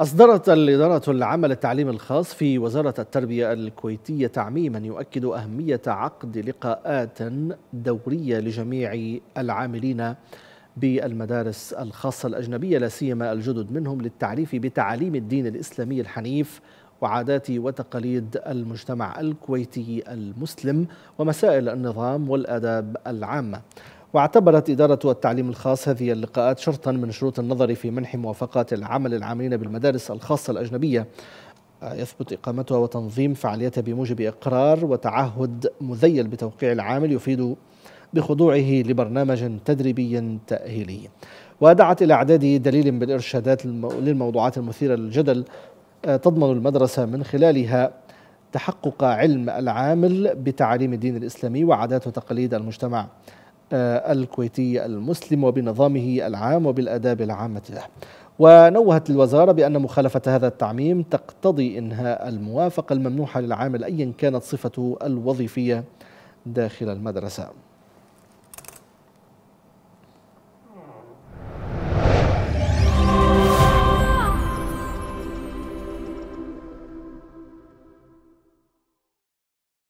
أصدرت الإدارة العامة للتعليم الخاص في وزارة التربية الكويتية تعميما يؤكد أهمية عقد لقاءات دورية لجميع العاملين بالمدارس الخاصة الأجنبية لا سيما الجدد منهم للتعريف بتعاليم الدين الإسلامي الحنيف وعادات وتقاليد المجتمع الكويتي المسلم ومسائل النظام والآداب العامة واعتبرت إدارة التعليم الخاص هذه اللقاءات شرطا من شروط النظر في منح موافقات العمل العاملين بالمدارس الخاصة الأجنبية يثبت إقامتها وتنظيم فعاليتها بموجب إقرار وتعهد مذيل بتوقيع العامل يفيد بخضوعه لبرنامج تدريبي تأهيلي ودعت إلى إعداد دليل بالإرشادات للموضوعات المثيرة للجدل آه، تضمن المدرسة من خلالها تحقق علم العامل بتعاليم الدين الإسلامي وعادات وتقاليد المجتمع الكويتي المسلم وبنظامه العام وبالآداب العامة له ونوهت الوزارة بأن مخالفة هذا التعميم تقتضي إنهاء الموافقة الممنوحة للعامل أيا كانت صفته الوظيفية داخل المدرسة